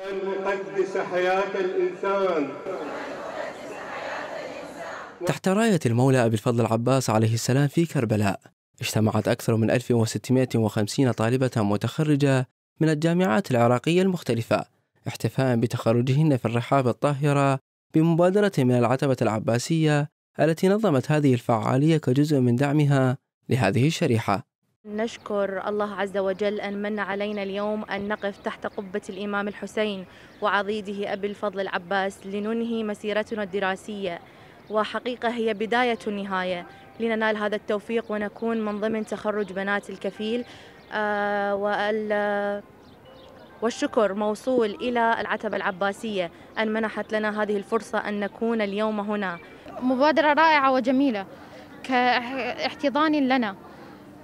أن نقدس حياة الإنسان تحت راية المولى أبي الفضل العباس عليه السلام في كربلاء اجتمعت أكثر من 1650 طالبة متخرجة من الجامعات العراقية المختلفة احتفاء بتخرجهن في الرحاب الطاهرة بمبادرة من العتبة العباسية التي نظمت هذه الفعالية كجزء من دعمها لهذه الشريحة نشكر الله عز وجل أن من علينا اليوم أن نقف تحت قبة الإمام الحسين وعضيده أبي الفضل العباس لننهي مسيرتنا الدراسية وحقيقة هي بداية النهاية لننال هذا التوفيق ونكون من ضمن تخرج بنات الكفيل آه، والشكر موصول إلى العتبة العباسية أن منحت لنا هذه الفرصة أن نكون اليوم هنا مبادرة رائعة وجميلة كاحتضان لنا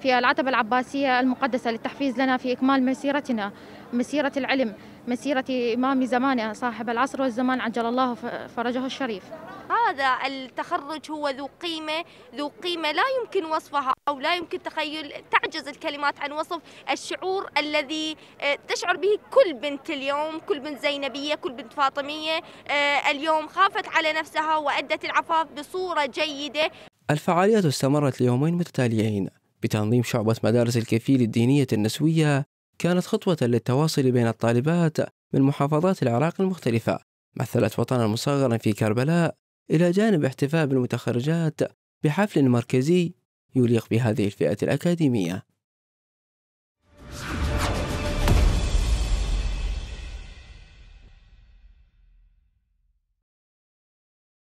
في العتبة العباسية المقدسة للتحفيز لنا في إكمال مسيرتنا مسيرة العلم مسيرة إمام زمانه صاحب العصر والزمان عجل الله فرجه الشريف هذا التخرج هو ذو قيمة ذو قيمة لا يمكن وصفها أو لا يمكن تخيل تعجز الكلمات عن وصف الشعور الذي آه، تشعر به كل بنت اليوم كل بنت زينبية كل بنت فاطمية آه، اليوم خافت على نفسها وأدت العفاف بصورة جيدة الفعاليات استمرت ليومين متتاليين بتنظيم شعبة مدارس الكفيل الدينية النسوية كانت خطوة للتواصل بين الطالبات من محافظات العراق المختلفة مثلت وطنا مصغرا في كربلاء إلى جانب احتفاء بالمتخرجات بحفل مركزي يليق بهذه الفئة الأكاديمية